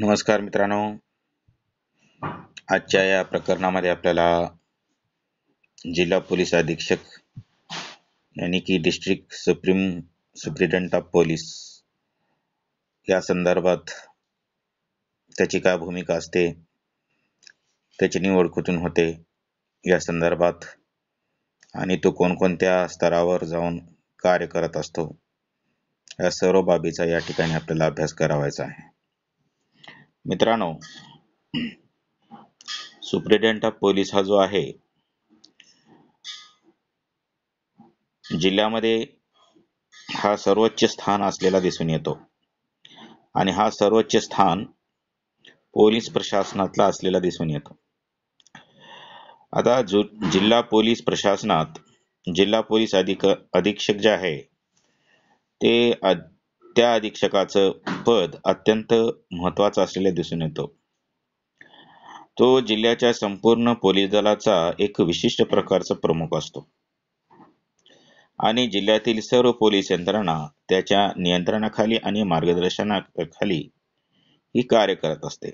नमस्कार मित्रांनो आजच्या या प्रकरणामध्ये आपल्याला जिल्हा पोलीस अधीक्षक यानी की district supreme superintendent of police या संदर्भात त्याची काय भूमिका असते त्याची निवड कुठून होते या संदर्भात आणि तो कोणकोणत्या स्तरावर जाऊन कार्य करत असतो या सर्व बाबीचा या ठिकाणी आपल्याला अभ्यास करावायचा आहे मित्रांनो सुप्रिटेंडंट ऑफ पोलीस हा जो आहे जिल्ह्यामध्ये हा सर्वोच्च स्थान असलेला दिसून येतो आणि हा सर्वोच्च स्थान पोलीस प्रशासनातला असलेला दिसून येतो आता जो जिल्हा पोलीस प्रशासनात जिल्हा पोलीस अधिक अधीक्षक जे आहे ते त्या अधीक्षकाचं पद अत्यंत महत्वाचं असलेलं दिसून येतो तो जिल्ह्याच्या संपूर्ण पोलीस दलाचा एक विशिष्ट प्रकारचा प्रमुख असतो आणि जिल्ह्यातील सर्व पोलीस यंत्रणा त्याच्या नियंत्रणाखाली आणि मार्गदर्शनाखाली ही कार्य करत असते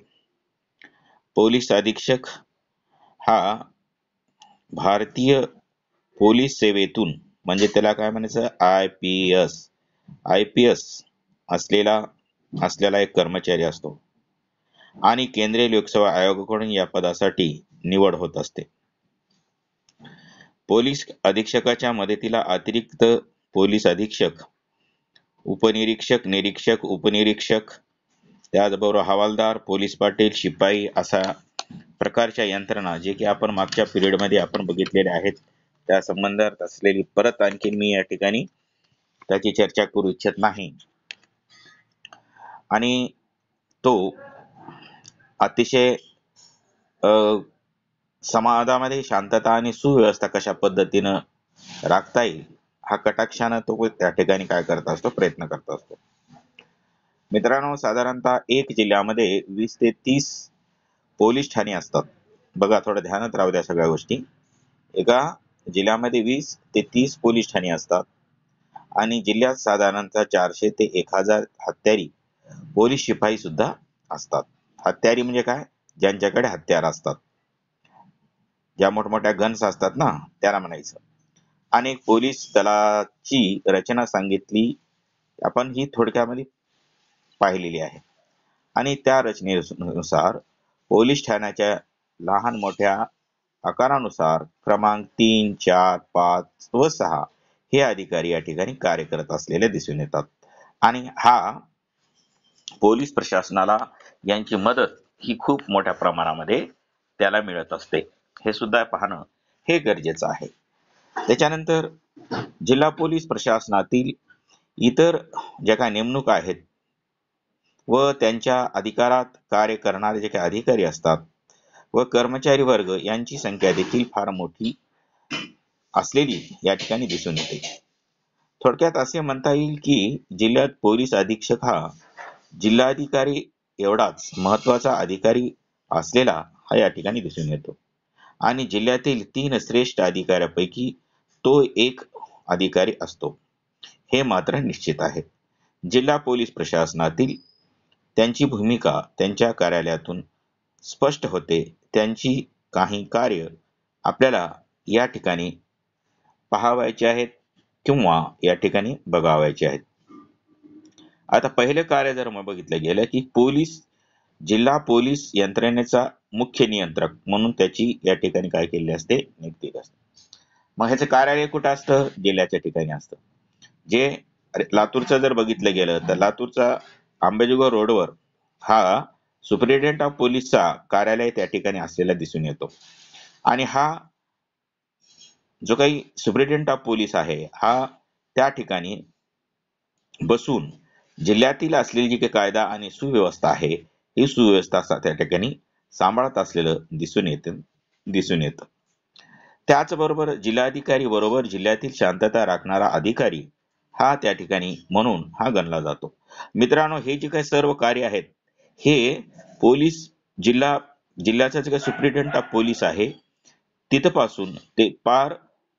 पोलीस अधीक्षक हा भारतीय पोलीस सेवेतून म्हणजे त्याला काय म्हणायचं I P S I P S असलेला असलेला एक कर्मचारी असतो आणि केंद्रीय लोकसेवा आयोगाकडून या पदासाठी निवड होत असते पोलीस अधीक्षकाच्या मदतीला अतिरिक्त पोलीस अधीक्षक उपनिरीक्षक निरीक्षक उपनिरीक्षक त्याचबरोबर हवालदार पोलीस पाटील शिपाई असा प्रकारच्या यंत्रणा जे की आपण मागच्या पिरियडमध्ये आपण बघितलेल्या आहेत त्या संबंधात असलेली परत आणखी मी या ठिकाणी त्याची चर्चा करू इच्छित नाही आणि तो अतिशय समाजामध्ये शांतता आणि सुव्यवस्था कशा पद्धतीनं राखता येईल हा कटाक्षानं तो त्या ठिकाणी काय करत असतो प्रयत्न करत असतो मित्रांनो साधारणतः एक जिल्ह्यामध्ये वीस ते तीस पोलीस ठाणे असतात बघा थोडं ध्यानात राहू द्या सगळ्या गोष्टी एका जिल्ह्यामध्ये वीस ते तीस पोलीस ठाणे असतात आणि जिल्ह्यात साधारणतः चारशे ते एक हजार हत्यारी पोलीस शिपाई सुद्धा असतात हत्यारी म्हणजे काय ज्यांच्याकडे हत्यार असतात ज्या मोठमोठ्या गन्स असतात ना त्याला म्हणायचं आणि पोलीस दलाची रचना सांगितली आपण ही थोडक्यामध्ये पाहिलेली आहे आणि त्या रचनेनुसार पोलीस ठाण्याच्या लहान मोठ्या आकारानुसार क्रमांक तीन चार पाच व सहा हे अधिकारी या ठिकाणी कार्य करत असलेले दिसून येतात आणि हा पोलीस प्रशासनाला यांची मदत ही खूप मोठ्या प्रमाणामध्ये त्याला मिळत असते हे सुद्धा पाहणं हे गरजेचं आहे त्याच्यानंतर जिल्हा पोलीस प्रशासनातील इतर ज्या काही नेमणूक आहेत व त्यांच्या अधिकारात कार्य करणारे जे काही अधिकारी असतात व कर्मचारी वर्ग यांची संख्या देखील फार मोठी असलेली या ठिकाणी दिसून येते थोडक्यात असे म्हणता येईल की जिल्ह्यात पोलीस अधीक्षक हा जिल्हाधिकारी एवढाच महत्वाचा अधिकारी असलेला हा या ठिकाणी दिसून येतो आणि जिल्ह्यातील तीन श्रेष्ठ अधिकाऱ्यापैकी तो एक अधिकारी असतो हे मात्र निश्चित आहे जिल्हा पोलीस प्रशासनातील त्यांची भूमिका त्यांच्या कार्यालयातून स्पष्ट होते त्यांची काही कार्य आपल्याला या ठिकाणी पाहावायचे आहेत किंवा या ठिकाणी बघावायचे आहेत आता पहिलं कार्य जर मग बघितलं गेलं की पोलीस जिल्हा पोलीस यंत्रणेचा मुख्य नियंत्रक म्हणून त्याची या ठिकाणी काय केली असते नियुक्ती असते मग ह्याचं कार्यालय कुठं असतं जिल्ह्याच्या ठिकाणी असतं जे लातूरचं जर बघितलं गेलं तर लातूरचा आंबेजोगा रोडवर हा सुप्रिटेंडेंट ऑफ पोलीसचा कार्यालय त्या ठिकाणी असलेला दिसून येतो आणि हा जो काही सुप्रिटेंडेंट ऑफ पोलीस आहे हा त्या ठिकाणी बसून जिल्ह्यातील असलेली जी काही कायदा आणि सुव्यवस्था आहे ही सुव्यवस्था त्या ठिकाणी सांभाळत असलेलं दिसून येत दिसून येतं त्याचबरोबर जिल्हाधिकारी बरोबर जिल्ह्यातील शांतता राखणारा अधिकारी हा त्या ठिकाणी म्हणून हा गणला जातो मित्रांनो हे जे काही सर्व कार्य आहेत हे पोलीस जिल्हा जिल्ह्याचा जे काही सुप्रिटेंडंट ऑफ पोलीस आहे तिथपासून ते पार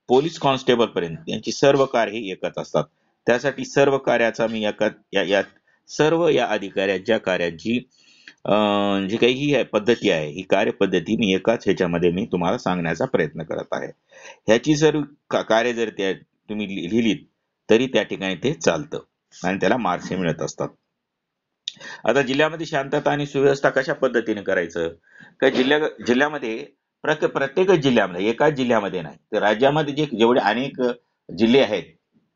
पोलीस कॉन्स्टेबल पर्यंत यांची सर्व कार्य एकच असतात त्यासाठी सर्व कार्याचा मी या सर्व या अधिकाऱ्यांच्या कार्याची जी काही ही पद्धती आहे ही कार्यपद्धती मी एकाच ह्याच्यामध्ये मी तुम्हाला सांगण्याचा प्रयत्न करत आहे ह्याची जर कार्य जर त्या तुम्ही लिहिलीत तरी त्या ठिकाणी ते चालतं आणि त्याला मार्क्स मिळत असतात आता जिल्ह्यामध्ये शांतता आणि सुव्यवस्था कशा पद्धतीने करायचं का जिल्ह्या जिल्ह्यामध्ये प्रत्येक जिल्ह्यामध्ये एकाच जिल्ह्यामध्ये नाही तर राज्यामध्ये जे जेवढे अनेक जिल्हे आहेत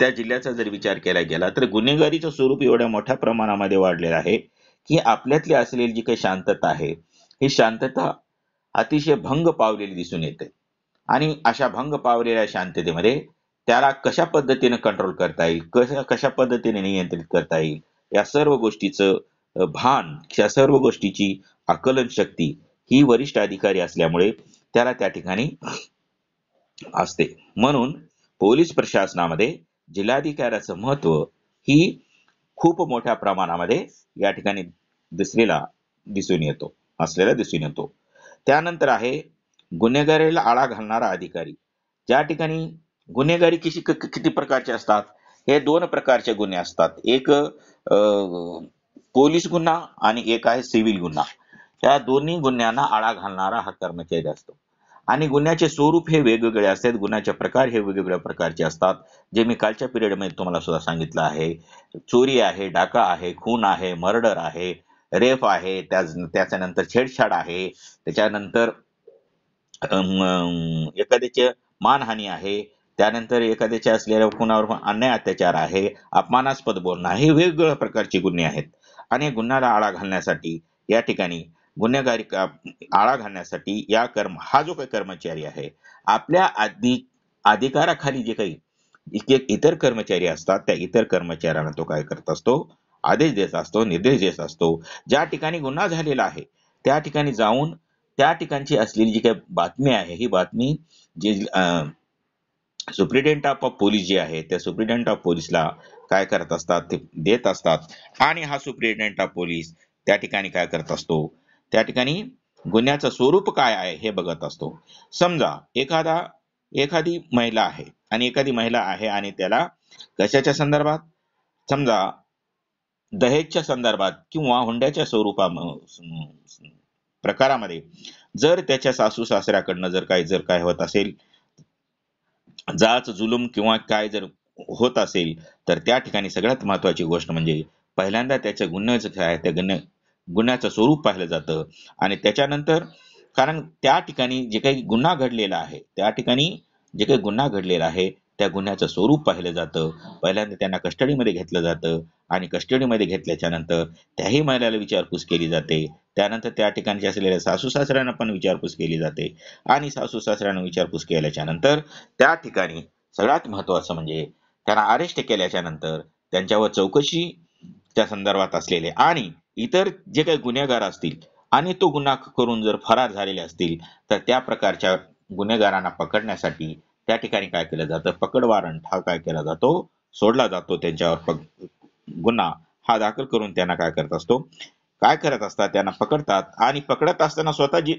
त्या जिल्ह्याचा जर विचार केला गेला तर गुन्हेगारीचं स्वरूप एवढ्या मोठ्या प्रमाणामध्ये वाढलेलं आहे की आपल्यातली असलेली जी काही शांतता आहे ही शांतता अतिशय भंग पावलेली दिसून येते आणि अशा भंग पावलेल्या शांततेमध्ये त्याला कशा पद्धतीने कंट्रोल करता येईल कशा कशा पद्धतीने नियंत्रित करता येईल या सर्व गोष्टीचं भान या सर्व गोष्टीची आकलन शक्ती ही वरिष्ठ अधिकारी असल्यामुळे त्याला त्या ठिकाणी असते म्हणून पोलीस प्रशासनामध्ये जिल्हाधिकाऱ्याचं महत्व ही खूप मोठ्या प्रमाणामध्ये या ठिकाणी दिसलेला दिसून येतो असलेला दिसून येतो त्यानंतर आहे गुन्हेगारीला आळा घालणारा अधिकारी ज्या ठिकाणी गुन्हेगारी किती किती प्रकारचे असतात हे दोन प्रकारचे गुन्हे असतात एक पोलीस गुन्हा आणि एक आहे सिव्हिल गुन्हा या दोन्ही गुन्ह्यांना आळा घालणारा हा कर्मचारी असतो आणि गुन्ह्याचे स्वरूप हे वेगवेगळे असतात गुन्ह्याचे प्रकार हे वेगवेगळ्या प्रकारचे असतात जे मी कालच्या मध्ये तुम्हाला सुद्धा सांगितलं आहे चोरी आहे डाका आहे खून आहे मर्डर आहे रेफ आहे त्याच्यानंतर छेडछाड आहे त्याच्यानंतर एखाद्याचे मानहानी आहे त्यानंतर एखाद्याच्या असलेल्या खुनावर अन्याय अत्याचार आहे अपमानास्पद बोलणं हे वेगवेगळ्या प्रकारचे गुन्हे आहेत आणि गुन्ह्याला आळा घालण्यासाठी या ठिकाणी गुन्हेगारी आळा घालण्यासाठी या कर्म हा जो काही कर्मचारी आहे आपल्या अधिकाराखाली जे काही इतर कर्मचारी असतात त्या इतर कर्मचाऱ्यांना तो काय करत असतो आदेश देत असतो निर्देश देत असतो ज्या ठिकाणी गुन्हा झालेला आहे त्या ठिकाणी जाऊन त्या ठिकाणची असलेली जी काही बातमी आहे ही बातमी जी सुप्रिटेंडेंट ऑफ पोलीस जे आहे त्या सुप्रिटेंडेंट ऑफ पोलीसला काय करत असतात ते देत असतात आणि हा सुप्रिटेंडेंट ऑफ पोलीस त्या ठिकाणी काय करत असतो त्या ठिकाणी गुन्ह्याचं स्वरूप काय आहे हे बघत असतो समजा एखादा एखादी महिला आहे आणि एखादी महिला आहे आणि त्याला कशाच्या संदर्भात समजा दहेजच्या संदर्भात किंवा हुंड्याच्या स्वरूपा प्रकारामध्ये जर त्याच्या सासू सासऱ्याकडनं जर काही जर काय होत असेल जाच जुलूम किंवा काय जर होत असेल तर त्या ठिकाणी सगळ्यात महत्वाची गोष्ट म्हणजे पहिल्यांदा त्याचे गुन्हे जे आहे ते गुन्हे गुन्ह्याचं स्वरूप पाहिलं जातं आणि त्याच्यानंतर कारण त्या ठिकाणी जे काही गुन्हा घडलेला आहे त्या ठिकाणी जे काही गुन्हा घडलेला आहे त्या गुन्ह्याचं स्वरूप पाहिलं जातं पहिल्यांदा त्यांना कस्टडीमध्ये घेतलं जातं आणि कस्टडीमध्ये घेतल्याच्या नंतर त्याही महिलेला विचारपूस केली जाते त्यानंतर त्या ठिकाणी असलेल्या सासू सासऱ्यांना पण विचारपूस केली जाते आणि सासू सासऱ्यांना विचारपूस केल्याच्या नंतर त्या ठिकाणी सगळ्यात महत्वाचं म्हणजे त्यांना अरेस्ट केल्याच्या नंतर त्यांच्यावर चौकशी त्या संदर्भात असलेले आणि इतर जे काही गुन्हेगार असतील आणि तो गुन्हा करून जर फरार झालेले असतील तर त्या प्रकारच्या गुन्हेगारांना पकडण्यासाठी त्या ठिकाणी काय केलं जातं पकड वारंट हा काय केला जातो सोडला जातो त्यांच्यावर गुन्हा हा दाखल करून त्यांना काय करत असतो काय करत असतात त्यांना पकडतात आणि पकडत असताना स्वतः जी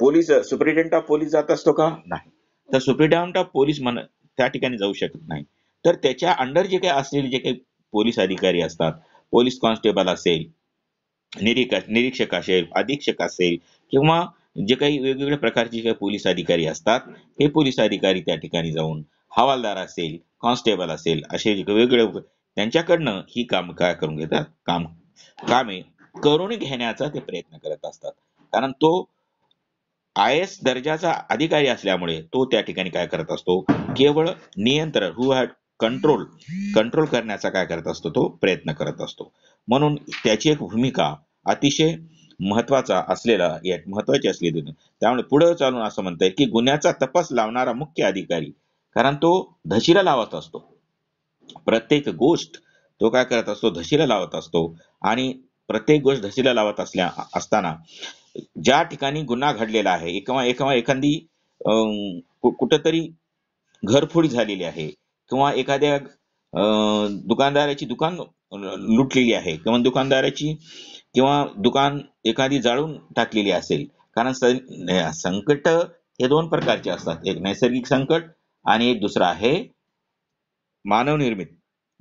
पोलीस सुप्रिटेंट ऑफ पोलीस जात असतो का नाही तर सुप्रिटेंट ऑफ पोलीस म्हण त्या ठिकाणी जाऊ शकत नाही तर त्याच्या अंडर जे काही असलेले जे काही पोलीस अधिकारी असतात पोलीस कॉन्स्टेबल असेल निरीक निरीक्षक असेल अधीक्षक असेल किंवा जे काही वेगवेगळ्या प्रकारचे काही पोलीस अधिकारी असतात हे पोलीस अधिकारी त्या ठिकाणी जाऊन हवालदार असेल कॉन्स्टेबल असेल असे वेगवेगळे त्यांच्याकडनं ही काम काय करून घेतात काम कामे करून घेण्याचा ते प्रयत्न करत असतात कारण तो आय एस दर्जाचा अधिकारी असल्यामुळे तो त्या ठिकाणी काय करत असतो केवळ नियंत्रण हु हॅड कंट्रोल कंट्रोल करण्याचा काय करत असतो तो प्रयत्न करत असतो म्हणून त्याची एक भूमिका अतिशय महत्वाचा असलेला महत्वाची असलेली त्यामुळे पुढे चालून असं म्हणता की गुन्ह्याचा तपास लावणारा मुख्य अधिकारी कारण तो धशीला लावत असतो प्रत्येक गोष्ट तो काय करत असतो धशीला लावत असतो आणि प्रत्येक गोष्ट धशीला लावत असल्या असताना ज्या ठिकाणी गुन्हा घडलेला आहे एकवा एखादी कुठंतरी घरफोडी झालेली आहे किंवा एखाद्या दुकानदाराची दुकान लुटलेली आहे किंवा दुकानदाराची किंवा दुकान एखादी जाळून टाकलेली असेल कारण संकट हे दोन प्रकारचे असतात एक नैसर्गिक संकट आणि एक दुसरं आहे मानवनिर्मित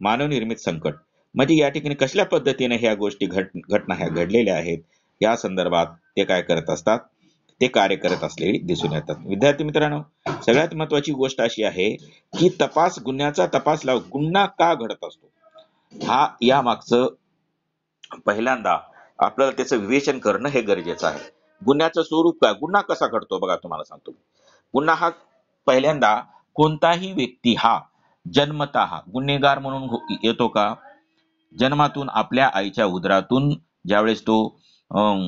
मानवनिर्मित संकट म्हणजे या ठिकाणी कसल्या पद्धतीने ह्या गोष्टी घट घटना ह्या घडलेल्या आहेत या संदर्भात ते काय करत असतात ते कार्य करत असलेले दिसून येतात विद्यार्थी मित्रांनो सगळ्यात महत्वाची गोष्ट अशी आहे की तपास गुन्ह्याचा तपास लाव गुन्हा का घडत असतो हा या मागचं पहिल्यांदा आपल्याला त्याचं विवेचन करणं हे गरजेचं आहे गुन्ह्याचं स्वरूप काय गुन्हा कसा घडतो बघा तुम्हाला सांगतो गुन्हा हा पहिल्यांदा कोणताही व्यक्ती हा जन्मता हा गुन्हेगार म्हणून हो, येतो का जन्मातून आपल्या आईच्या उदरातून ज्यावेळेस तो अं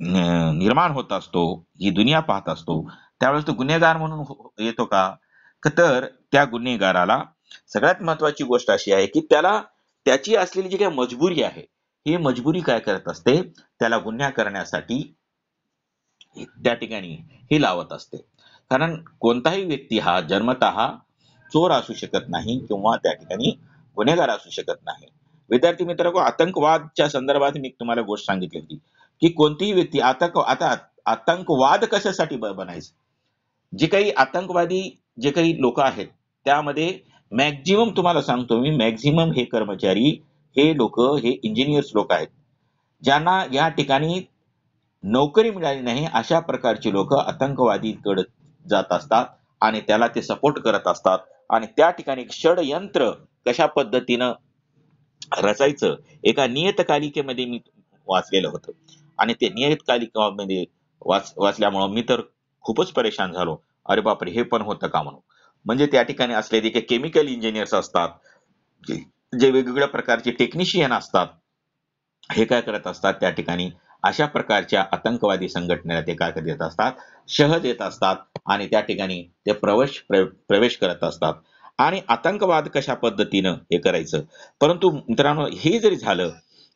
निर्माण होत असतो ही दुनिया पाहत असतो त्यावेळेस तो गुन्हेगार म्हणून हो, हो, येतो का तर त्या गुन्हेगाराला सगळ्यात महत्वाची गोष्ट अशी आहे की त्याला त्याची असलेली जी काही मजबुरी आहे ही मजबुरी काय करत असते त्याला गुन्हा करण्यासाठी त्या ठिकाणी हे लावत असते कारण कोणताही व्यक्ती हा जन्मत चोर असू शकत नाही किंवा त्या ठिकाणी गुन्हेगार असू शकत नाही विद्यार्थी मित्रांनो आतंकवादच्या संदर्भात मी तुम्हाला गोष्ट सांगितली होती की कोणतीही व्यक्ती आता आता आतंकवाद कशासाठी बनायचं जे काही आतंकवादी जे काही लोक आहेत त्यामध्ये मॅक्झिमम तुम्हाला सांगतो मी मॅक्झिमम हे कर्मचारी हे लोक हे इंजिनियर्स लोक आहेत ज्यांना या ठिकाणी नोकरी मिळाली नाही अशा प्रकारची लोक आतंकवादीकडे जात असतात आणि त्याला ते सपोर्ट करत असतात आणि त्या ठिकाणी षडयंत्र कशा पद्धतीनं रचायचं एका नियतकालिकेमध्ये मी वाचलेलं होतं आणि ते नियतकालिकामध्ये वाच वाचल्यामुळं मी तर खूपच परेशान झालो अरे बापरे हे पण होतं का म्हणून म्हणजे त्या ठिकाणी असलेले की केमिकल इंजिनियर्स असतात जे वेगवेगळ्या प्रकारचे टेक्निशियन असतात हे काय करत असतात त्या ठिकाणी अशा प्रकारच्या आतंकवादी संघटनेला ते काय करत असतात शह देत असतात आणि त्या ठिकाणी ते प्रवेश प्रवेश करत असतात आणि आतंकवाद कशा पद्धतीनं हे करायचं परंतु मित्रांनो हे जरी झालं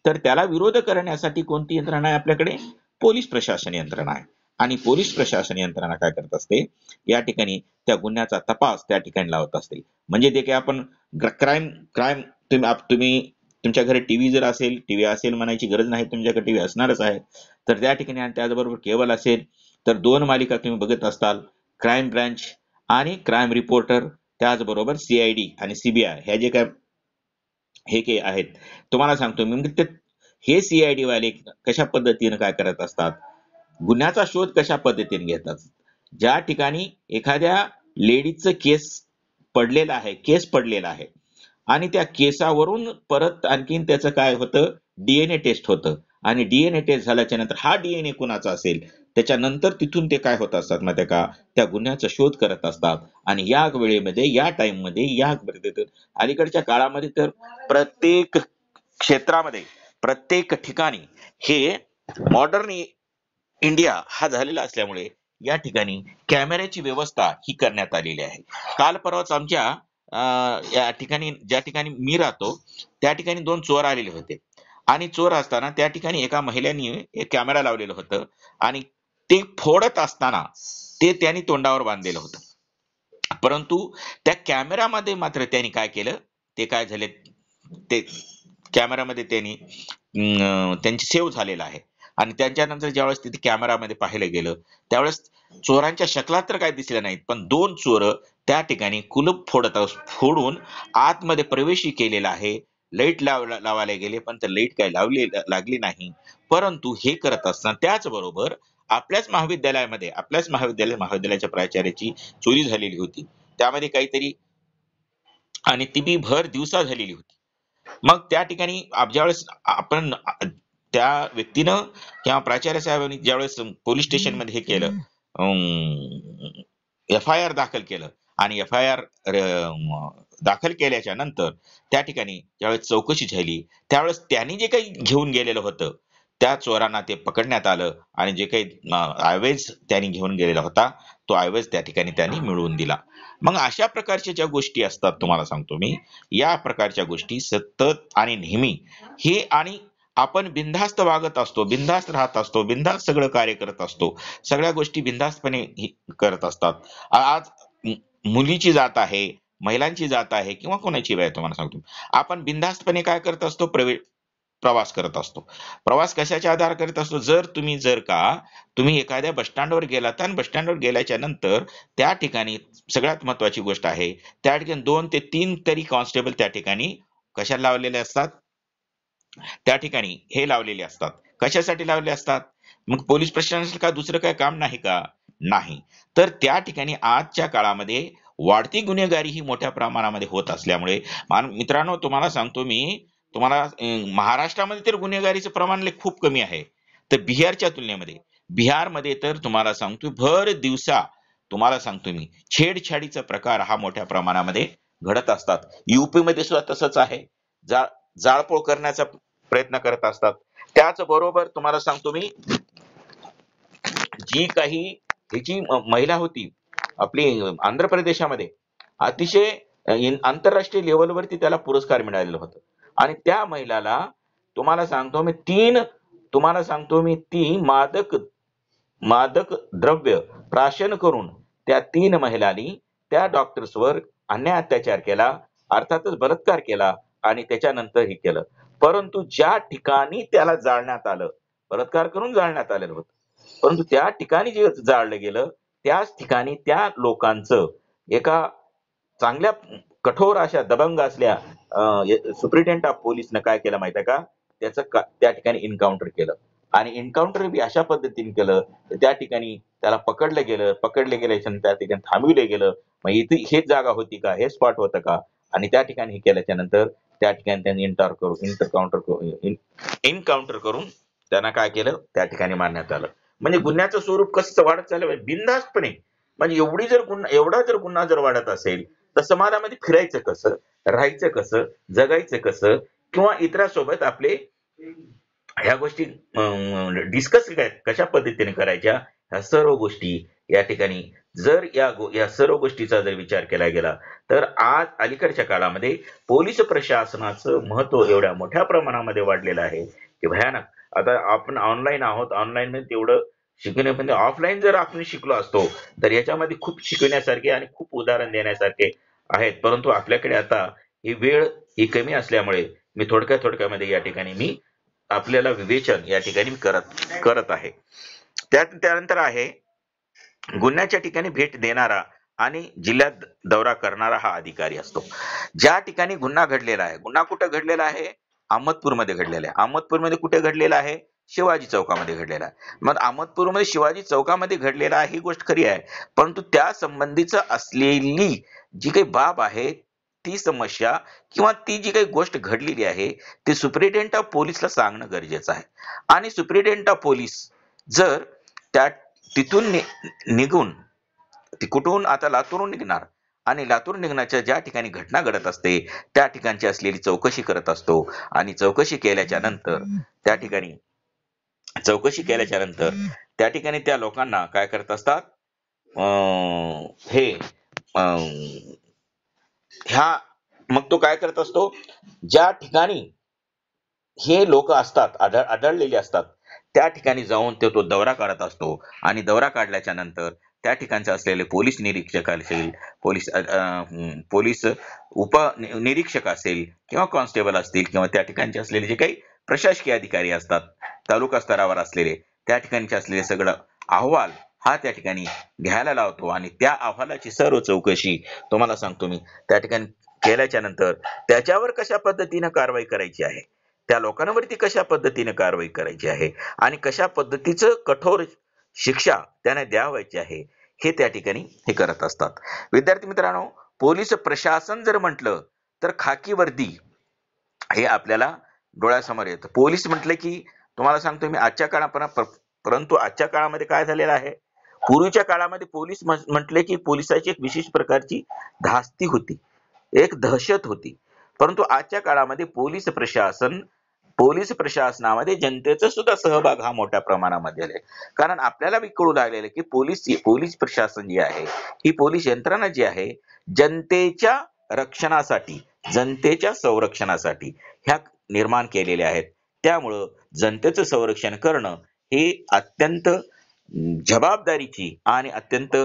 तर त्याला विरोध करण्यासाठी कोणती यंत्रणा आहे आपल्याकडे पोलीस प्रशासन यंत्रणा आहे आणि पोलीस प्रशासन यंत्रणा काय करत असते या ठिकाणी त्या गुन्ह्याचा तपास त्या ठिकाणी लावत असते म्हणजे जे आपण क्राईम क्राईम तुम्ही तुमच्या घरी टीव्ही जर असेल टीव्ही असेल म्हणायची गरज नाही तुमच्याकडे टीव्ही असणारच आहे तर त्या ठिकाणी आणि त्याचबरोबर केबल असेल तर दोन मालिका तुम्ही बघत असताल क्राईम ब्रांच आणि क्राईम रिपोर्टर त्याचबरोबर सीआयडी आणि सीबीआय ह्या जे काय हे काही आहेत तुम्हाला सांगतो मी म्हणजे हे सीआयडी वाले कशा पद्धतीने काय करत असतात गुन्ह्याचा शोध कशा पद्धतीने घेतात ज्या ठिकाणी एखाद्या लेडीजचा केस पडलेला आहे केस पडलेला आहे आणि त्या केसावरून परत आणखीन त्याचं काय होतं डीएनए टेस्ट होतं आणि डीएनए टेस्ट झाल्याच्या नंतर हा डीएनए कुणाचा असेल त्याच्यानंतर तिथून ते काय होत असतात माहिती का त्या गुन्ह्याचा शोध करत असतात आणि या वेळेमध्ये या टाइममध्ये या अलीकडच्या काळामध्ये तर प्रत्येक क्षेत्रामध्ये प्रत्येक ठिकाणी हे मॉडर्न इंडिया हा झालेला असल्यामुळे या ठिकाणी कॅमेऱ्याची व्यवस्था ही करण्यात आलेली आहे काल परवाच आमच्या या ठिकाणी ज्या ठिकाणी मी राहतो त्या ठिकाणी दोन चोर आलेले होते आणि चोर असताना त्या ठिकाणी एका महिलेने कॅमेरा लावलेलं होतं आणि ते फोडत असताना ते त्यांनी तोंडावर बांधलेलं होतं परंतु त्या कॅमेरामध्ये मात्र त्यांनी काय केलं ते काय झाले ते कॅमेरामध्ये त्यांनी त्यांची सेव्ह झालेला आहे आणि त्यांच्यानंतर ज्यावेळेस तिथे कॅमेरामध्ये पाहिलं गेलं त्यावेळेस चोरांच्या शकलात तर काय दिसले नाहीत पण दोन चोर त्या ठिकाणी कुलूप फोडत फोडून आतमध्ये प्रवेशही केलेला आहे लाईट लाव लावायला गेले पण ते लाईट काय लावली लागली नाही परंतु हे करत असताना त्याचबरोबर आपल्याच महाविद्यालयामध्ये आपल्याच महाविद्यालय महाविद्यालयाच्या प्राचार्याची चोरी झालेली होती त्यामध्ये काहीतरी आणि ती बी भर दिवसा झालेली होती मग त्या ठिकाणी ज्यावेळेस आपण त्या व्यक्तीनं किंवा प्राचार्य साहेबांनी ज्यावेळेस पोलीस स्टेशनमध्ये हे केलं एफ आय आर दाखल केलं आणि एफ आय आर दाखल केल्याच्या नंतर त्या ठिकाणी ज्यावेळेस चौकशी झाली त्यावेळेस त्यांनी जे काही घेऊन गेलेलं होतं त्या चोरांना ते पकडण्यात आलं आणि जे काही आयवेज त्यांनी घेऊन गेलेला होता तो आयवेज त्या ठिकाणी त्यांनी मिळवून दिला मग अशा प्रकारच्या ज्या गोष्टी असतात तुम्हाला सांगतो मी या प्रकारच्या गोष्टी सतत आणि नेहमी हे आणि आपण बिनधास्त वागत असतो बिनधास्त राहत असतो बिनधास्त सगळं कार्य करत असतो सगळ्या गोष्टी बिनधास्तपणे करत असतात आज मुलीची जात आहे महिलांची जात आहे किंवा कोणाची वेळ तुम्हाला सांगतो आपण बिनधास्तपणे काय करत असतो प्रवेश प्रवास करत असतो प्रवास कशाच्या आधार करत असतो जर तुम्ही जर का तुम्ही एखाद्या बसस्टँडवर गेलात आणि बसस्टँडवर गेल्याच्या नंतर त्या ठिकाणी सगळ्यात महत्वाची गोष्ट आहे त्या ठिकाणी दोन ते तीन तरी कॉन्स्टेबल त्या ठिकाणी कशा लावलेले असतात त्या ठिकाणी हे लावलेले असतात कशासाठी लावले असतात मग पोलीस प्रशासनाचं का दुसरं काय काम नाही का नाही तर त्या ठिकाणी आजच्या काळामध्ये वाढती गुन्हेगारी ही मोठ्या प्रमाणामध्ये होत असल्यामुळे मित्रांनो तुम्हाला सांगतो मी तुम्हाला महाराष्ट्रामध्ये तर गुन्हेगारीचं प्रमाण खूप कमी आहे तर बिहारच्या तुलनेमध्ये बिहारमध्ये तर तुम्हाला सांगतो भर दिवसा तुम्हाला सांगतो मी छेडछाडीचा प्रकार हा मोठ्या प्रमाणामध्ये घडत असतात युपीमध्ये सुद्धा तसंच आहे जा जाळपोळ करण्याचा प्रयत्न करत असतात त्याचबरोबर तुम्हाला सांगतो मी जी काही जी महिला होती आपली आंध्र प्रदेशामध्ये अतिशय आंतरराष्ट्रीय लेवलवरती त्याला पुरस्कार मिळालेला होता आणि त्या महिलाला तुम्हाला सांगतो मी तीन तुम्हाला सांगतो मी ती मादक मादक द्रव्य प्राशन करून त्या तीन महिलांनी त्या डॉक्टर्सवर अन्याय अत्याचार केला अर्थातच बलात्कार केला आणि त्याच्यानंतर हे केलं परंतु ज्या ठिकाणी त्याला जाळण्यात आलं बलात्कार करून जाळण्यात आलेलं होतं परंतु त्या ठिकाणी जे जाळलं गेलं त्याच ठिकाणी त्या लोकांचं एका चांगल्या कठोर अशा दबंग असल्या सुप्रिटेंडेंट ऑफ न काय केलं माहिती का त्याचं त्या ठिकाणी इन्काउंटर केलं आणि एन्काउंटर बी अशा पद्धतीने केलं त्या ठिकाणी त्याला पकडलं गेलं पकडलं गेल्याच्या त्या ठिकाणी थांबविलं गेलं मग इथे हेच जागा होती का हे स्पॉट होतं का आणि त्या ठिकाणी हे केल्याच्या नंतर त्या ठिकाणी त्यांनी इंटर करून इंटर काउंटर एन्काउंटर करून त्यांना काय केलं त्या ठिकाणी मारण्यात आलं म्हणजे गुन्ह्याचं स्वरूप कसं वाढत चाललं बिनधास्तपणे म्हणजे एवढी जर गुन्हा एवढा जर गुन्हा जर वाढत असेल तर समाजामध्ये फिरायचं कसं राहायचं कसं जगायचं कसं किंवा इतरांसोबत आपले ह्या गोष्टी डिस्कस कशा पद्धतीने करायच्या ह्या सर्व गोष्टी या ठिकाणी जर या गो या सर्व गोष्टीचा जर विचार केला गेला तर आज अलीकडच्या काळामध्ये पोलीस प्रशासनाचं महत्व एवढ्या मोठ्या प्रमाणामध्ये वाढलेलं आहे की भयानक आता आपण ऑनलाईन आहोत ऑनलाईन तेवढं शिकणे म्हणजे ऑफलाईन जर आपण शिकलो असतो तर याच्यामध्ये खूप शिकण्यासारखे आणि खूप उदाहरण देण्यासारखे आहेत परंतु आपल्याकडे आता ही वेळ ही कमी असल्यामुळे मी थोडक्या थोडक्यामध्ये या ठिकाणी मी आपल्याला विवेचन या ठिकाणी करत करत आहे त्या त्यानंतर आहे गुन्ह्याच्या ठिकाणी भेट देणारा आणि जिल्ह्यात दौरा करणारा हा अधिकारी असतो ज्या ठिकाणी गुन्हा घडलेला आहे गुन्हा कुठे घडलेला आहे अहमदपूरमध्ये घडलेला आहे अहमदपूरमध्ये कुठे घडलेला आहे शिवाजी चौकामध्ये घडलेला आहे मग अहमदपूरमध्ये शिवाजी चौकामध्ये घडलेला ही गोष्ट खरी आहे परंतु त्या संबंधीच असलेली जी काही बाब आहे ती समस्या किंवा ती जी काही गोष्ट घडलेली आहे ती सुप्रिटेंडेंट ऑफ पोलीसला सांगणं गरजेचं आहे आणि सुप्रिटेंडेंट ऑफ पोलीस जर त्या तिथून निघून ती कुठून आता लातूरून निघणार आणि लातूर निघण्याच्या ज्या ठिकाणी घटना घडत असते त्या ठिकाणची असलेली चौकशी करत असतो आणि चौकशी केल्याच्या नंतर त्या ठिकाणी चौकशी केल्याच्या नंतर त्या ठिकाणी त्या लोकांना काय करत असतात हे ह्या मग तो काय करत असतो ज्या ठिकाणी हे लोक असतात आढळलेले असतात त्या ठिकाणी जाऊन ते तो दौरा काढत असतो आणि दौरा काढल्याच्या नंतर त्या ठिकाणचे असलेले पोलीस निरीक्षक असेल पोलीस पोलीस उप निरीक्षक असेल किंवा कॉन्स्टेबल असतील किंवा त्या ठिकाणचे असलेले जे काही प्रशासकीय अधिकारी असतात तालुका स्तरावर असलेले त्या ठिकाणचे असलेले सगळं अहवाल हा त्या ठिकाणी घ्यायला लावतो आणि त्या अहवालाची सर्व चौकशी तुम्हाला सांगतो मी त्या ठिकाणी केल्याच्या नंतर त्याच्यावर कशा पद्धतीनं कारवाई करायची आहे त्या लोकांवरती कशा पद्धतीने कारवाई करायची आहे आणि कशा पद्धतीचं कठोर शिक्षा त्यांना द्यावायची आहे हे त्या ठिकाणी हे करत असतात विद्यार्थी मित्रांनो पोलीस प्रशासन जर म्हटलं तर खाकी वर्दी हे आपल्याला डोळ्यासमोर येतं पोलीस म्हटलं की तुम्हाला सांगतो मी आजच्या काळापर्यंत परंतु आजच्या काळामध्ये काय झालेलं आहे पूर्वीच्या काळामध्ये पोलीस म्हटले की पोलिसाची एक विशेष प्रकारची धास्ती होती एक दहशत होती परंतु आजच्या काळामध्ये पोलीस प्रशासन पोलीस प्रशासनामध्ये जनतेचा सुद्धा सहभाग हा मोठ्या प्रमाणामध्ये आहे कारण आपल्याला कळू लागलेलं की पोलीस पोलीस प्रशासन जी आहे ही पोलीस यंत्रणा जी आहे जनतेच्या रक्षणासाठी जनतेच्या संरक्षणासाठी ह्या निर्माण केलेल्या आहेत त्यामुळं जनतेचं संरक्षण करणं हे अत्यंत जबाबदारीची आणि अत्यंत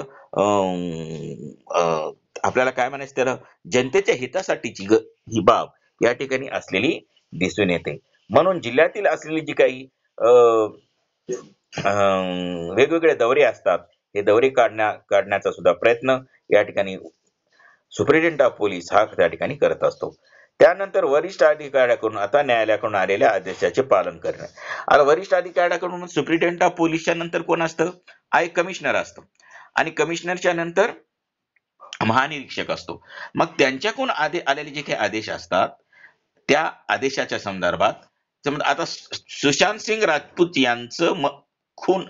आपल्याला काय म्हणायचं त्याला जनतेच्या हितासाठीची ही बाब या ठिकाणी असलेली दिसून येते म्हणून जिल्ह्यातील असलेली जी काही वेगवेगळे दौरे असतात हे दौरे काढण्या काढण्याचा सुद्धा प्रयत्न या ठिकाणी सुप्रिटेंडंट ऑफ पोलीस हा त्या ठिकाणी करत असतो त्यानंतर वरिष्ठ अधिकाऱ्याकडून आता न्यायालयाकडून आलेल्या आदेशाचे पालन करणे आता वरिष्ठ अधिकाऱ्याकडून सुप्रिटेंडेंट ऑफ पोलीसच्या नंतर कोण असतं आय कमिशनर असतं आणि कमिशनरच्या नंतर महानिरीक्षक असतो मग त्यांच्याकडून आदे आलेले जे काही आदेश असतात त्या आदेशाच्या संदर्भात आता सुशांत सिंग राजपूत यांचं खून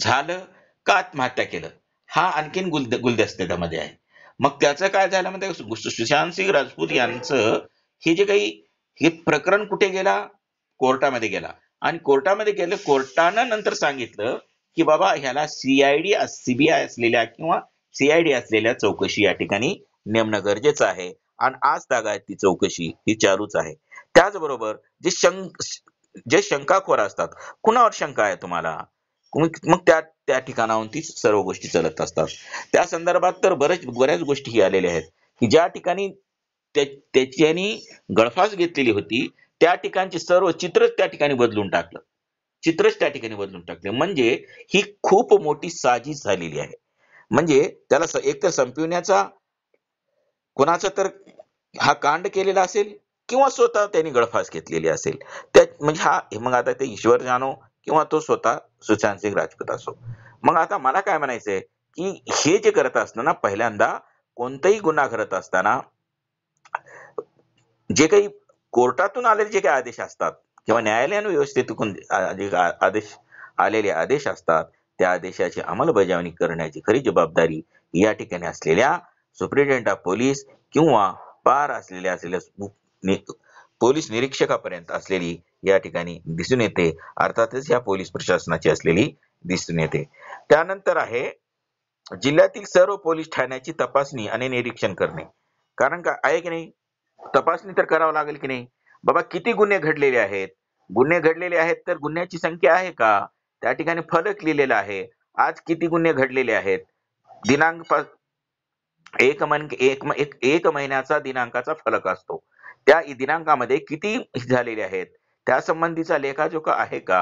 झालं का आत्महत्या केलं हा आणखीन गुलद गुलदस्त्यामध्ये आहे मग त्याचं काय झालं म्हणजे सुशांत सिंग राजपूत यांचं हे जे काही हे प्रकरण कुठे गेला कोर्टामध्ये गेला आणि कोर्टामध्ये गेलं कोर्टानं नंतर सांगितलं की बाबा ह्याला सीआयडी सीबीआय असलेल्या किंवा सीआयडी असलेल्या चौकशी या ठिकाणी नेमणं गरजेचं आहे आणि आज जागा ती चौकशी ही चालूच आहे त्याचबरोबर जे शंक जे शंकाखोर असतात कुणावर शंका आहे तुम्हाला मग त्या त्या ठिकाणाहून ती सर्व गोष्टी चालत असतात त्या संदर्भात तर बरेच बऱ्याच गोष्टी ही आलेल्या आहेत की ज्या ठिकाणी त्याच्यानी गळफास घेतलेली होती त्या ठिकाणची सर्व चित्रच त्या ठिकाणी बदलून टाकलं चित्रच त्या ठिकाणी बदलून टाकले म्हणजे ही खूप मोठी साजिश झालेली आहे म्हणजे त्याला एक तर संपविण्याचा कोणाचा तर हा कांड केलेला असेल किंवा स्वतः त्यांनी गळफास घेतलेली असेल त्या म्हणजे हा मग आता ते ईश्वर जाणो किंवा तो स्वतः सुशांत सिंग राजपूत असो मग आता मला काय म्हणायचंय की हे जे करत असताना पहिल्यांदा कोणताही गुन्हा करत असताना जे काही कोर्टातून आलेले जे काही आदेश असतात किंवा न्यायालयानं व्यवस्थेतून जे आदेश आलेले आदेश असतात त्या आदेशाची अंमलबजावणी करण्याची खरी जबाबदारी या ठिकाणी असलेल्या सुप्रिटेंडेंट ऑफ पोलीस किंवा पार असलेल्या असलेल्या पोलीस निरीक्षकापर्यंत असलेली या ठिकाणी दिसून येते अर्थातच या पोलीस प्रशासनाची असलेली दिसून येते त्यानंतर आहे जिल्ह्यातील सर्व पोलीस ठाण्याची तपासणी आणि निरीक्षण करणे कारण का आहे की नाही तपासणी तर करावं लागेल की नाही बाबा किती गुन्हे घडलेले आहेत गुन्हे घडलेले आहेत तर गुन्ह्याची संख्या आहे का त्या ठिकाणी फलक लिहिलेला आहे आज किती गुन्हे घडलेले आहेत दिनांक एक मन एक, एक, एक महिन्याचा दिनांकाचा फलक असतो त्या दिनांकामध्ये किती झालेले आहेत त्यासंबंधीचा लेखाजोखा आहे का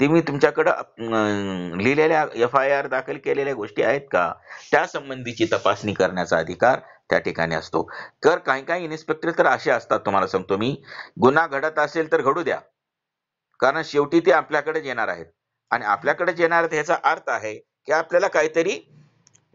ते मी तुमच्याकडं लिहिलेल्या एफ आय आर दाखल केलेल्या गोष्टी आहेत का त्या संबंधीची तपासणी करण्याचा अधिकार त्या ठिकाणी असतो तर काही काही इन्स्पेक्टर तर असे असतात तुम्हाला सांगतो मी गुन्हा घडत असेल तर घडू द्या कारण शेवटी ते आपल्याकडेच येणार आहेत आणि आपल्याकडेच येणार ह्याचा अर्थ आहे की आपल्याला काहीतरी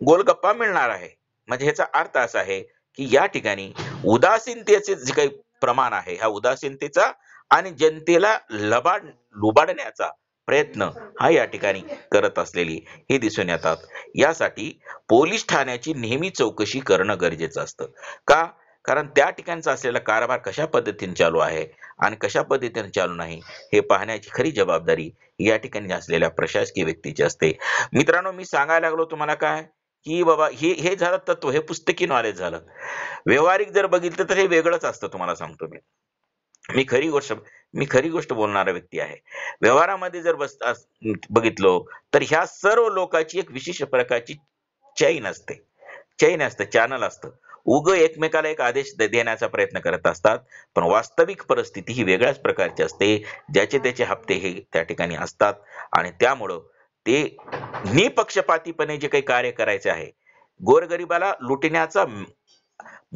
गोलगप्पा मिळणार आहे म्हणजे ह्याचा अर्थ असा आहे की या ठिकाणी उदासीनतेचे जे काही प्रमाण आहे ह्या उदासीनतेचा आणि जनतेला लबाड लुबाडण्याचा प्रयत्न हा या ठिकाणी करत असलेली हे दिसून येतात यासाठी पोलीस ठाण्याची नेहमी चौकशी करणं गरजेचं असतं का कारण त्या ठिकाणचा असलेला कारभार कशा पद्धतीने चालू आहे आणि कशा पद्धतीने चालू नाही हे पाहण्याची खरी जबाबदारी या ठिकाणी असलेल्या प्रशासकीय व्यक्तीची असते मित्रांनो मी सांगायला लागलो तुम्हाला काय की बाबा हे हे झालं तत्व हे पुस्तकी नॉलेज झालं व्यवहारिक जर बघितलं तर हे वेगळंच असतं तुम्हाला सांगतो मी मी खरी गोष्ट मी खरी गोष्ट बोलणारा व्यक्ती आहे व्यवहारामध्ये जर बस बघितलो तर ह्या सर्व लोकांची एक विशिष्ट प्रकारची चैन असते चैन असतं चॅनल असतं उग एकमेकाला एक आदेश देण्याचा प्रयत्न करत असतात पण वास्तविक परिस्थिती ही वेगळ्याच प्रकारची असते ज्याचे त्याचे हप्ते हे त्या ठिकाणी असतात आणि त्यामुळं ते निपक्षपातीपणे जे काही कार्य करायचे आहे गोरगरीबाला लुटण्याचा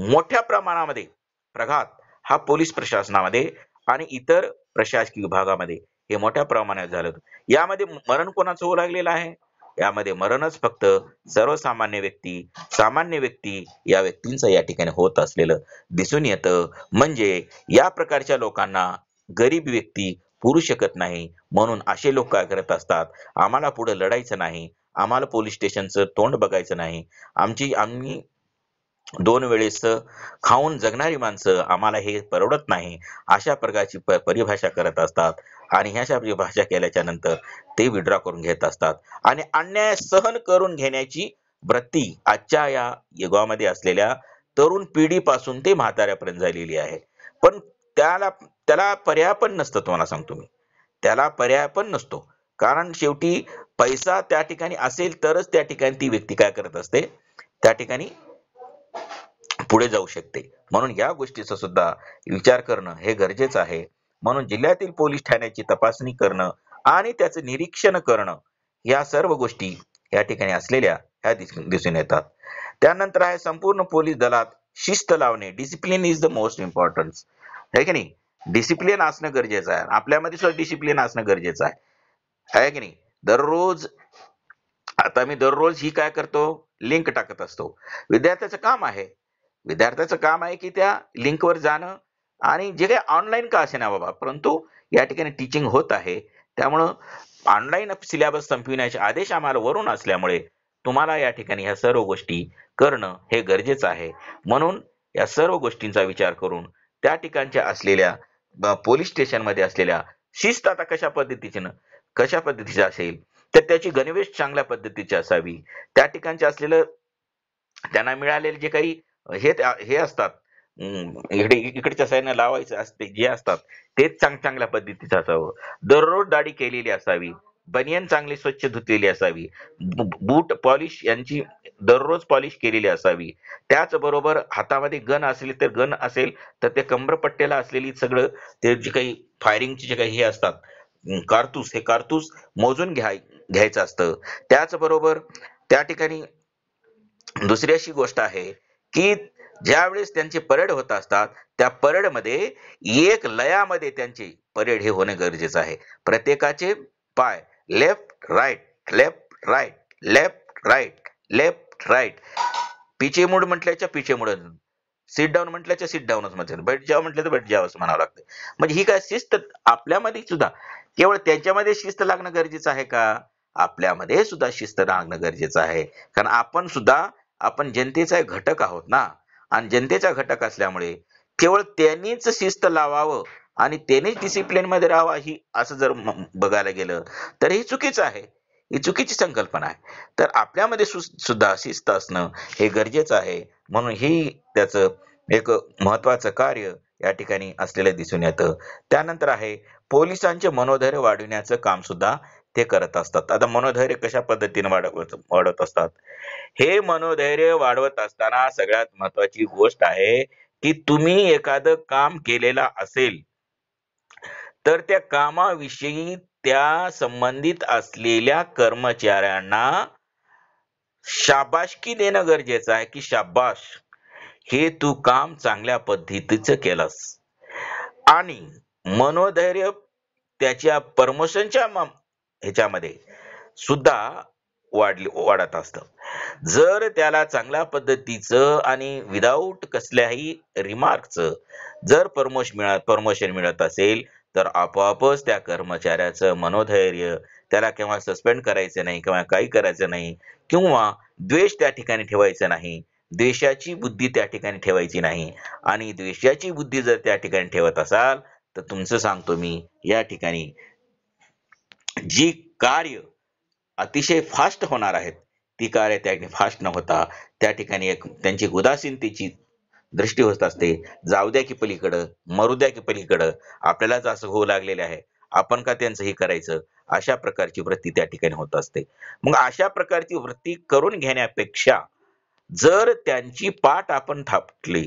मोठ्या प्रमाणामध्ये प्रघात हा पोलीस प्रशासनामध्ये आणि इतर प्रशासकीय विभागामध्ये हे मोठ्या प्रमाणात झालं यामध्ये मरण कोणाचं होऊ लागलेलं आहे यामध्ये मरणच फक्त सर्वसामान्य व्यक्ती सामान्य व्यक्ती या व्यक्तींचं या ठिकाणी होत असलेलं दिसून येतं म्हणजे या प्रकारच्या लोकांना गरीब व्यक्ती पुरू शकत नाही म्हणून असे लोक काय करत असतात आम्हाला पुढे लढायचं नाही आम्हाला पोलीस स्टेशनचं तोंड बघायचं नाही आमची आम्ही दोन वेळेस खाऊन जगणारी माणसं आम्हाला हे परवडत नाही अशा प्रकारची परिभाषा करत असतात आणि ह्याशा परिभाषा केल्याच्या नंतर ते विड्रॉ करून घेत असतात आणि अन्याय सहन करून घेण्याची वृत्ती आजच्या या युगामध्ये असलेल्या तरुण पिढीपासून ते म्हाताऱ्यापर्यंत झालेली आहे पण त्याला त्याला पर्याय पण नसतं तुम्हाला सांगतो मी त्याला पर्याय पण नसतो कारण शेवटी पैसा त्या ठिकाणी असेल तरच त्या ठिकाणी ती व्यक्ती काय करत असते त्या ठिकाणी पुढे जाऊ शकते म्हणून या गोष्टीचा सुद्धा विचार करणं हे गरजेचं आहे म्हणून जिल्ह्यातील पोलीस ठाण्याची तपासणी करणं आणि त्याचे निरीक्षण करणं या सर्व गोष्टी या ठिकाणी असलेल्या ह्या दिसून येतात त्यानंतर आहे संपूर्ण पोलीस दलात शिस्त लावणे discipline is the most importance आहे की नाही डिसिप्लिन असणं गरजेचं आहे आपल्यामध्ये सुद्धा डिसिप्लिन असणं गरजेचं आहे आहे की नाही दररोज आता मी दररोज ही काय करतो लिंक टाकत असतो विद्यार्थ्याचं काम आहे विद्यार्थ्याचं काम आहे की त्या लिंकवर जाणं आणि जे काही ऑनलाईन का असे ना बाबा परंतु या ठिकाणी टीचिंग होत आहे त्यामुळं ऑनलाईन सिलेबस संपविण्याचे आदेश आम्हाला वरून असल्यामुळे तुम्हाला या ठिकाणी ह्या सर्व गोष्टी करणं हे गरजेचं आहे म्हणून या सर्व गोष्टींचा विचार करून त्या ठिकाणच्या असलेल्या पोलीस स्टेशनमध्ये असलेल्या शिस्त आता कशा पद्धतीची कशा पद्धतीची असेल तर त्याची गणवेश चांगल्या पद्धतीची असावी त्या ठिकाणचे असलेलं त्यांना मिळालेले जे काही हे हे असतात इकडे इकडच्या सैन्य लावायचे असते जे असतात तेच चांग चांगल्या पद्धतीचं असावं दररोज दाढी केलेली असावी बनियन चांगली स्वच्छ धुतलेली असावी बूट पॉलिश यांची दररोज पॉलिश केलेली असावी त्याचबरोबर हातामध्ये गन असेल तर गन असेल तर ते कंबरपट्ट्याला असलेली सगळं ते जे काही फायरिंगची जे काही हे असतात कारतूस हे कारतूस मोजून घ्याय घ्यायचं असतं त्याचबरोबर त्या ठिकाणी दुसरी अशी गोष्ट आहे की वेळेस त्यांचे परेड होत असतात त्या परेडमध्ये एक लयामध्ये त्यांची परेड हे होणे गरजेचं आहे प्रत्येकाचे पाय left right left right left right left right पिचे मूड म्हटल्याच्या पिचे मूड सीट डाऊन म्हटल्याच्या सीट डाऊनच म्हणते बैठ जाव म्हटलं तर बैठ जावच असं म्हणावं लागतं म्हणजे ही काय शिस्त आपल्यामध्ये सुद्धा केवळ त्यांच्यामध्ये शिस्त लागणं गरजेचं आहे का आपल्यामध्ये सुद्धा शिस्त लागणं गरजेचं आहे कारण आपण सुद्धा आपण जनतेचा एक घटक आहोत ना आणि जनतेचा घटक असल्यामुळे केवळ त्यांनीच शिस्त लावावं आणि त्यांनीच डिसिप्लिन मध्ये राहावा ही असं जर बघायला गेलं तर हे चुकीच आहे ही चुकीची संकल्पना आहे तर आपल्यामध्ये सुद्धा शिस्त असणं हे गरजेचं आहे म्हणून ही त्याच एक महत्वाचं कार्य या ठिकाणी असलेलं दिसून येतं त्यानंतर आहे पोलिसांचे मनोधैर्य वाढविण्याचं काम सुद्धा ते करत असतात आता मनोधैर्य कशा पद्धतीने वाढ वाढवत असतात हे मनोधैर्य वाढवत असताना सगळ्यात महत्वाची गोष्ट आहे की तुम्ही एखादं काम केलेला असेल तर त्या कामाविषयी त्या संबंधित असलेल्या कर्मचाऱ्यांना शाबाशकी देणं गरजेचं आहे की शाबाश हे तू काम चांगल्या पद्धतीचं केलंस आणि मनोधैर्य त्याच्या प्रमोशनच्या ह्याच्यामध्ये सुद्धा वाढली वाढत असत जर त्याला चांगल्या पद्धतीचं आणि विदाऊट कसल्याही रिमार्कचं जर परमोश मिळत परमोशन मिळत असेल तर आपोआपच त्या कर्मचाऱ्याचं मनोधैर्य त्याला केव्हा सस्पेंड करायचं नाही किंवा काही करायचं नाही किंवा द्वेष त्या ठिकाणी ठेवायचा नाही द्वेषाची बुद्धी त्या ठिकाणी ठेवायची नाही आणि द्वेषाची बुद्धी जर त्या ठिकाणी ठेवत असाल तर तुमचं सांगतो मी या ठिकाणी जी कार्य अतिशय फास्ट होणार आहेत ती कार्य त्या ठिकाणी फास्ट न होता त्या ठिकाणी एक त्यांची उदासीनतेची दृष्टी होत असते जाऊ द्या की पलीकडं मरू द्या की पलीकडं आपल्यालाच असं होऊ लागलेले आहे आपण का त्यांचं हे करायचं अशा प्रकारची वृत्ती त्या ठिकाणी होत असते मग अशा प्रकारची वृत्ती करून घेण्यापेक्षा जर त्यांची पाठ आपण थापटली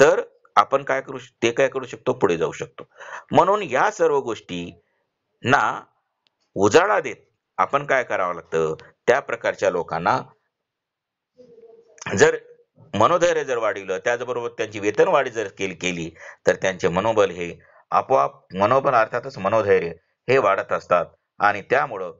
तर आपण काय करू ते काय करू शकतो पुढे जाऊ शकतो म्हणून या सर्व गोष्टी ना उजाळा देत आपण काय करावं लागतं त्या प्रकारच्या लोकांना जर मनोधैर्य जर वाढवलं त्याचबरोबर त्यांची वेतनवाढ जर केली केली तर त्यांचे मनोबल हे आपोआप मनोबल अर्थातच मनोधैर्य हे वाढत असतात आणि त्यामुळं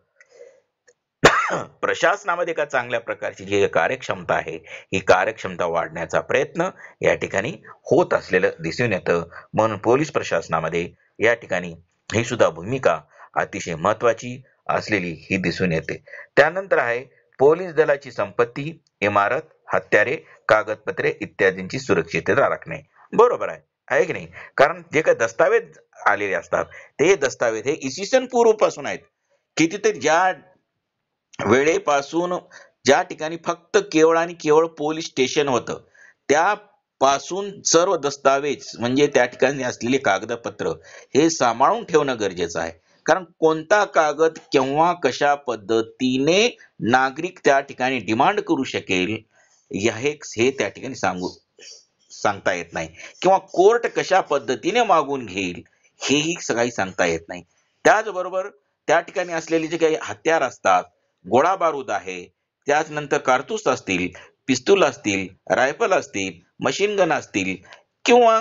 प्रशासनामध्ये का चांगल्या प्रकारची जी कार्यक्षमता आहे ही कार्यक्षमता वाढण्याचा प्रयत्न या ठिकाणी होत असलेलं दिसून येतं म्हणून पोलीस प्रशासनामध्ये या ठिकाणी ही सुद्धा भूमिका अतिशय महत्वाची असलेली ही दिसून येते त्यानंतर आहे पोलीस दलाची संपत्ती इमारत हत्यारे कागदपत्रे इत्यादींची सुरक्षितता राखणे बरोबर आहे आहे की नाही कारण जे काही दस्तावेज आलेले असतात ते दस्तावेज हे इसवी सन पासून आहेत कितीतरी ज्या वेळेपासून ज्या ठिकाणी फक्त केवळ आणि केवळ पोलीस स्टेशन होतं त्यापासून सर्व दस्तावेज म्हणजे त्या ठिकाणी असलेले कागदपत्र हे सांभाळून ठेवणं गरजेचं आहे कारण कोणता कागद केव्हा कशा पद्धतीने नागरिक त्या ठिकाणी डिमांड करू शकेल या हे त्या ठिकाणी सांगू सांगता येत नाही किंवा कोर्ट कशा पद्धतीने मागून घेईल हेही सगळी सांगता येत नाही त्याचबरोबर त्या ठिकाणी असलेले जे काही हत्यार असतात गोळा बारूद आहे त्याचनंतर कारतूस असतील पिस्तूल असतील रायफल असतील मशीन गन असतील किंवा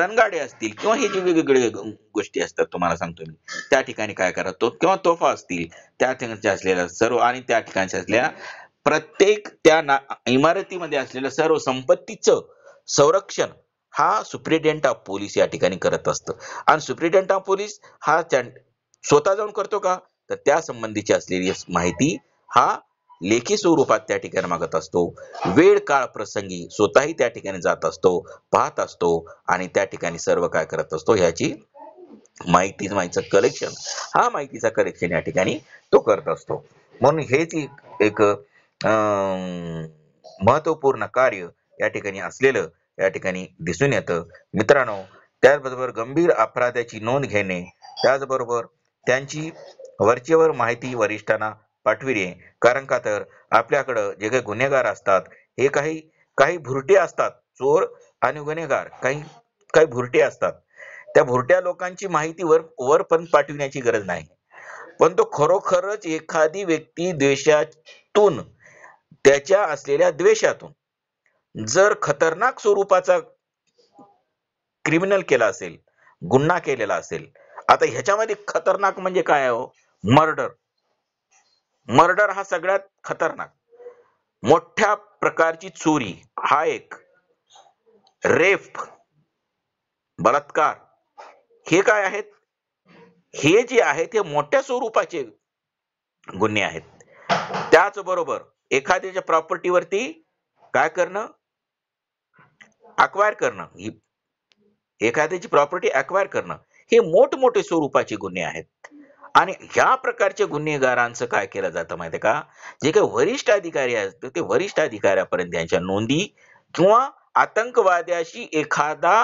रणगाडे असतील किंवा हे जे वेगवेगळे गोष्टी असतात तुम्हाला सांगतो मी त्या ठिकाणी काय करतो किंवा तोफा असतील त्या ठिकाणच्या असलेल्या सर्व आणि त्या ठिकाणच्या असलेल्या प्रत्येक त्या ना इमारतीमध्ये असलेल्या सर्व संपत्तीचं संरक्षण हा सुप्रिटेंडेंट ऑफ पोलीस या ठिकाणी करत असतं आणि सुप्रिटेंडेंट ऑफ पोलीस हा स्वतः जाऊन करतो का तर त्या संबंधीची असलेली माहिती हा लेखी स्वरूपात त्या ठिकाणी मागत असतो वेळ काळ प्रसंगी स्वतःही त्या ठिकाणी जात असतो पाहत असतो आणि त्या ठिकाणी सर्व काय करत असतो ह्याची माहिती माहितीचं कलेक्शन हा माहितीचा कलेक्शन या ठिकाणी तो करत असतो म्हणून हेच एक महत्वपूर्ण कार्य या ठिकाणी असलेलं या ठिकाणी दिसून येतं मित्रांनो त्याचबरोबर गंभीर अपराधाची नोंद घेणे त्याचबरोबर त्यांची वरचेवर माहिती वरिष्ठांना पाठविले कारण का तर आपल्याकडं जे काही गुन्हेगार असतात हे काही काही भुरटे असतात चोर आणि गुन्हेगार काही काही भुरटे असतात त्या भुरट्या लोकांची माहिती वर वर पण पाठविण्याची गरज नाही पण तो खरोखरच एखादी व्यक्ती द्वेषातून त्याच्या असलेल्या द्वेषातून जर खतरनाक स्वरूपाचा क्रिमिनल केला असेल गुन्हा केलेला असेल आता ह्याच्यामध्ये खतरनाक म्हणजे काय हो मर्डर मर्डर हा सगळ्यात खतरनाक मोठ्या प्रकारची चोरी हा एक रेफ बलात्कार हे काय आहेत हे जे आहे ते मोठ्या स्वरूपाचे गुन्हे आहेत त्याचबरोबर एखाद्याच्या प्रॉपर्टीवरती काय करणं अक्वायर करणं ही एखाद्याची प्रॉपर्टी अक्वायर करणं हे मोठमोठे स्वरूपाचे गुन्हे आहेत आणि ह्या प्रकारच्या गुन्हेगारांचं काय केलं जातं माहिती का जे काही वरिष्ठ अधिकारी असतात ते वरिष्ठ अधिकाऱ्यापर्यंत यांच्या नोंदी किंवा आतंकवाद्याशी एखादा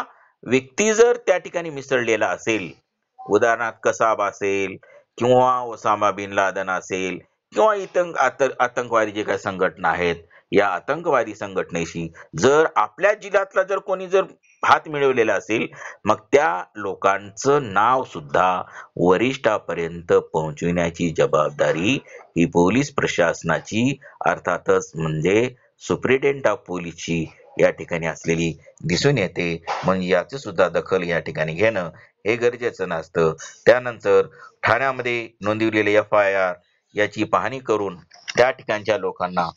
व्यक्ती जर त्या ठिकाणी मिसळलेला असेल उदाहरणार्थ कसाब असेल किंवा ओसामा बिन लादन असेल किंवा इतर आतंकवादी जे काही संघटना आहेत या आतंकवादी संघटनेशी जर आपल्या जिल्ह्यातला जर कोणी जर हात मिळवलेला असेल मग त्या लोकांचं नाव सुद्धा वरिष्ठापर्यंत पोहोचविण्याची जबाबदारी ही पोलीस प्रशासनाची अर्थातच म्हणजे सुप्रिटेंडेंट ऑफ पोलीसची या ठिकाणी असलेली दिसून येते म्हणजे याची सुद्धा दखल या ठिकाणी घेणं हे गरजेचं नसतं त्यानंतर ठाण्यामध्ये नोंदविलेले एफ आय आर याची पाहणी करून त्या ठिकाणच्या लोकांना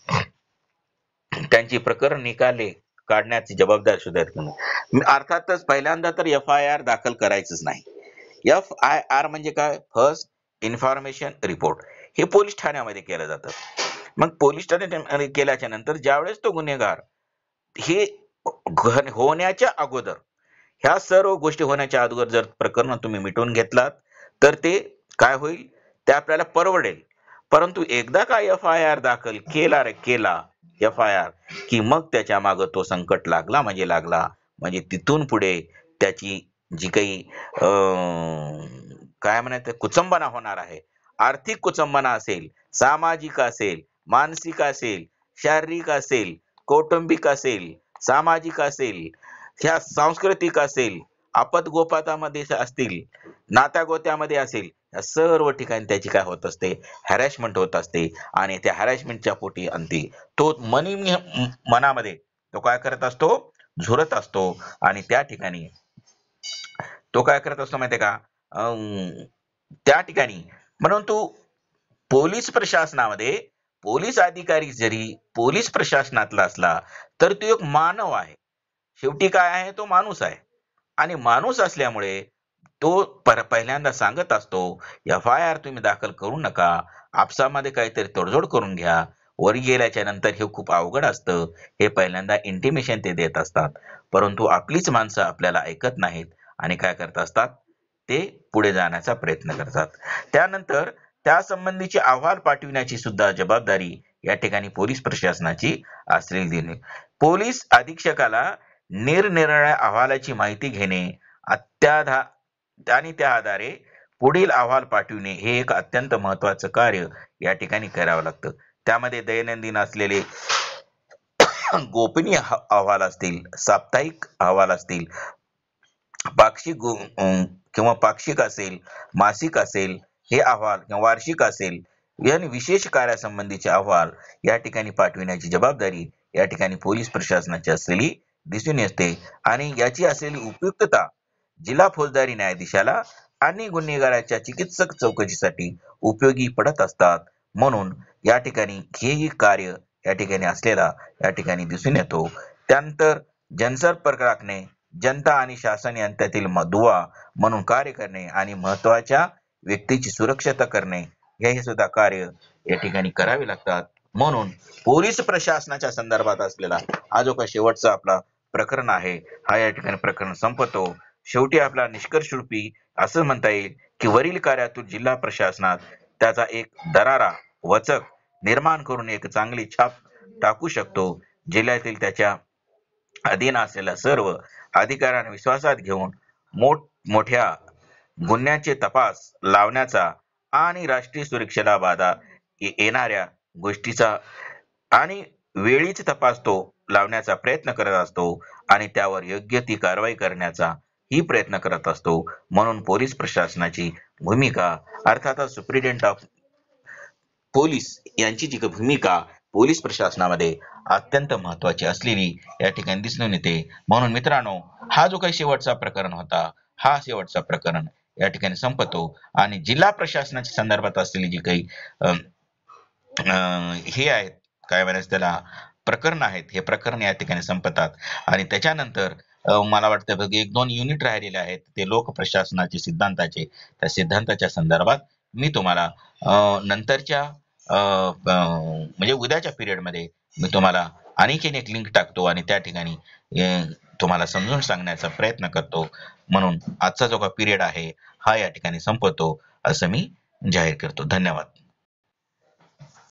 त्यांची प्रकरण निकाले काढण्याची जबाबदार सुद्धा अर्थातच पहिल्यांदा तर एफ आय आर दाखल करायचंच नाही एफ आय आर म्हणजे काय फर्स्ट इन्फॉर्मेशन रिपोर्ट हे पोलीस ठाण्यामध्ये केलं जातं मग पोलीस ठाणे केल्याच्या नंतर ज्यावेळेस तो गुन्हेगार हे होण्याच्या अगोदर ह्या सर्व गोष्टी होण्याच्या अगोदर जर प्रकरण तुम्ही मिटवून घेतलात तर ते काय होईल ते आपल्याला परवडेल परंतु एकदा का एफ आय आर दाखल केला रे केला एफ आय आर की मग त्याच्या मागं तो संकट लागला म्हणजे लागला म्हणजे तिथून पुढे त्याची जी काही काय म्हणायचं कुचंबना होणार आहे आर्थिक कुचंबना असेल सामाजिक असेल मानसिक असेल शारीरिक असेल कौटुंबिक असेल सामाजिक असेल ह्या सांस्कृतिक असेल आपत गोपातामध्ये असतील नात्या गोत्यामध्ये असेल या सर्व ठिकाणी त्याची काय होत असते हॅरॅशमेंट होत असते आणि त्या हॅरॅशमेंटच्या पोटी अंती तो मनी मनामध्ये तो काय करत असतो झुरत असतो आणि त्या ठिकाणी तो काय करत असतो माहितीये का त्या ठिकाणी परंतु पोलीस प्रशासनामध्ये पोलीस अधिकारी जरी पोलीस प्रशासनातला असला तर तो एक मानव आहे शेवटी काय आहे तो माणूस आहे आणि माणूस असल्यामुळे तो पहिल्यांदा सांगत असतो एफ आय आर तुम्ही दाखल करू नका आपसामध्ये काहीतरी तडजोड करून घ्या वर गेल्याच्या नंतर हे खूप अवघड असतं हे पहिल्यांदा इंटिमेशन ते देत असतात परंतु आपलीच माणसं आपल्याला ऐकत नाहीत आणि काय करत असतात ते पुढे जाण्याचा प्रयत्न करतात त्यानंतर त्या संबंधीचे अहवाल पाठविण्याची सुद्धा जबाबदारी या ठिकाणी पोलीस प्रशासनाची असलेली दिली पोलीस अधीक्षकाला निरनिराळ्या अहवालाची माहिती घेणे अत्याधा आणि त्या आधारे पुढील अहवाल पाठविणे हे एक अत्यंत महत्वाचं कार्य या ठिकाणी करावं लागतं त्यामध्ये दैनंदिन असलेले गोपनीय अहवाल असतील साप्ताहिक अहवाल असतील पाक्षिक किंवा पाक्षिक असेल मासिक असेल हे अहवाल किंवा वार्षिक असेल आणि विशेष कार्यासंबंधीचे अहवाल या ठिकाणी पाठविण्याची जबाबदारी या ठिकाणी पोलीस प्रशासनाची असलेली दिसून येते आणि याची असलेली उपयुक्तता जिल्हा फौजदारी न्यायाधीशाला आणि गुन्हेगाराच्या चिकित्सक चौकशीसाठी उपयोगी पडत असतात म्हणून या ठिकाणी हेही कार्य या ठिकाणी असलेला या ठिकाणी दिसून येतो त्यानंतर जनसंपर्क राखणे जनता आणि शासन यांच्यातील दुवा म्हणून कार्य करणे आणि महत्वाच्या व्यक्तीची सुरक्षता करणे हे सुद्धा कार्य या ठिकाणी करावे लागतात म्हणून पोलीस प्रशासनाच्या संदर्भात असलेला हा जो का शेवटचा आपला प्रकरण आहे हा या ठिकाणी प्रकरण संपतो शेवटी आपला निष्कर्ष रूपी असं म्हणता येईल की वरील कार्यातून जिल्हा प्रशासनात त्याचा एक दरारा वचक निर्माण करून एक चांगली छाप टाकू शकतो जिल्ह्यातील त्याच्या अधीन असलेल्या सर्व अधिकाऱ्यांना विश्वासात घेऊन मोठ मोठ्या गुन्ह्यांचे तपास लावण्याचा आणि राष्ट्रीय सुरक्षेला बाधा येणाऱ्या गोष्टीचा आणि वेळीच तपास तो लावण्याचा प्रयत्न करत असतो आणि त्यावर योग्य ती कारवाई करण्याचा ही प्रयत्न करत असतो म्हणून पोलीस प्रशासनाची भूमिका अर्थातच सुप्रिटेंडेंट ऑफ पोलीस यांची जी भूमिका पोलीस प्रशासनामध्ये अत्यंत महत्वाची असलेली या ठिकाणी दिसून येते म्हणून मित्रांनो हा जो काही शेवटचा प्रकरण होता हा शेवटचा प्रकरण या ठिकाणी संपतो आणि जिल्हा प्रशासनाच्या संदर्भात असलेली जी काही हे आहेत काय म्हणायचं त्याला प्रकरण आहेत हे प्रकरण या ठिकाणी संपतात आणि त्याच्यानंतर मला वाटतं की एक दोन युनिट राहिलेले आहेत ते लोक प्रशासनाचे सिद्धांताचे त्या सिद्धांताच्या संदर्भात मी तुम्हाला नंतरच्या म्हणजे उद्याच्या पिरियडमध्ये मी तुम्हाला आणखीन एक लिंक टाकतो आणि त्या ठिकाणी तुम्हाला समजून सांगण्याचा प्रयत्न करतो म्हणून आजचा जो का पिरियड आहे हा या ठिकाणी संपवतो असं मी जाहीर करतो धन्यवाद